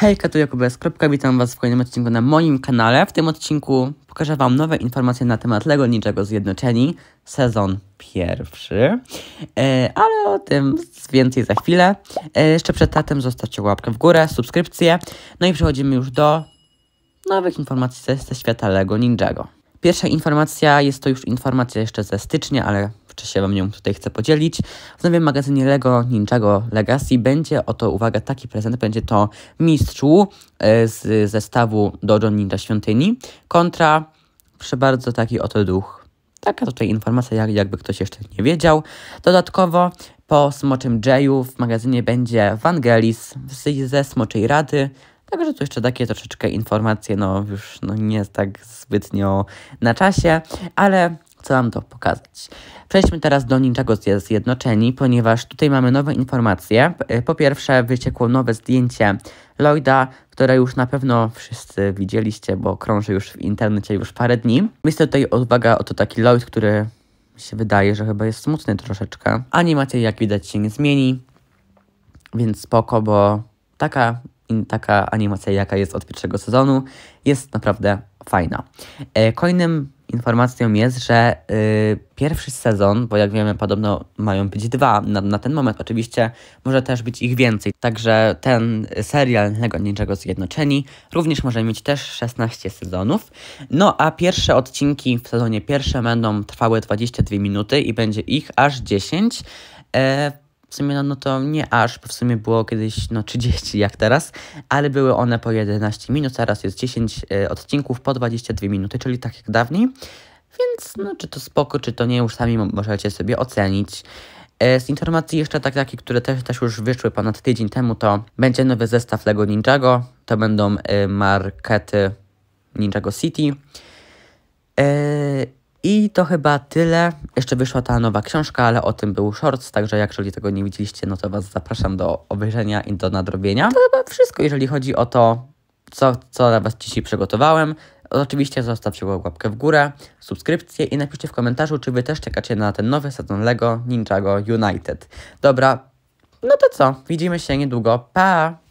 Hejka, tu Jakub Kropka, witam Was w kolejnym odcinku na moim kanale. W tym odcinku pokażę Wam nowe informacje na temat LEGO Niczego Zjednoczeni, sezon pierwszy, e, ale o tym więcej za chwilę. E, jeszcze przed tatem zostawcie łapkę w górę, subskrypcję, no i przechodzimy już do nowych informacji ze, ze świata LEGO Ninjago. Pierwsza informacja, jest to już informacja jeszcze ze stycznia, ale czy się nią tutaj chcę podzielić. W nowym magazynie LEGO Ninjago Legacy będzie oto, uwaga, taki prezent, będzie to mistrzu e, z zestawu Dojo Ninja Świątyni kontra, proszę bardzo, taki oto duch. Taka tutaj informacja, jak, jakby ktoś jeszcze nie wiedział. Dodatkowo po Smoczym Jayu w magazynie będzie Vangelis ze Smoczej Rady, Także tu jeszcze takie troszeczkę informacje, no już no nie jest tak zbytnio na czasie, ale chcę Wam to pokazać. Przejdźmy teraz do Niczego Zjednoczeni, ponieważ tutaj mamy nowe informacje. E, po pierwsze wyciekło nowe zdjęcie Lloyda, które już na pewno wszyscy widzieliście, bo krąży już w internecie już parę dni. Myślę tutaj uwaga, oto taki Lloyd, który się wydaje, że chyba jest smutny troszeczkę. Animacja jak widać się nie zmieni, więc spoko, bo taka, taka animacja jaka jest od pierwszego sezonu jest naprawdę fajna. E, kolejnym informacją jest, że y, pierwszy sezon, bo jak wiemy, podobno mają być dwa na, na, ten moment. Oczywiście może też być ich więcej. Także ten serial Lego Zjednoczeni również może mieć też 16 sezonów. No a pierwsze odcinki w sezonie pierwsze będą trwały 22 minuty i będzie ich aż 10. W sumie no, no to nie aż, bo w sumie było kiedyś no 30 jak teraz, ale były one po 11 minut, teraz jest 10 e, odcinków po 22 minuty, czyli tak jak dawniej. Więc no czy to spoko, czy to nie, już sami możecie sobie ocenić. E, z informacji jeszcze tak takie, które też, też już wyszły ponad tydzień temu, to będzie nowy zestaw LEGO Ninjago, to będą e, markety Ninjago City. I to chyba tyle. Jeszcze wyszła ta nowa książka, ale o tym był shorts, także jak jeżeli tego nie widzieliście, no to Was zapraszam do obejrzenia i do nadrobienia. To chyba wszystko, jeżeli chodzi o to, co, co dla Was dzisiaj przygotowałem. Oczywiście zostawcie łapkę w górę, subskrypcję i napiszcie w komentarzu, czy Wy też czekacie na ten nowy sezon LEGO Ninjago United. Dobra, no to co? Widzimy się niedługo. Pa!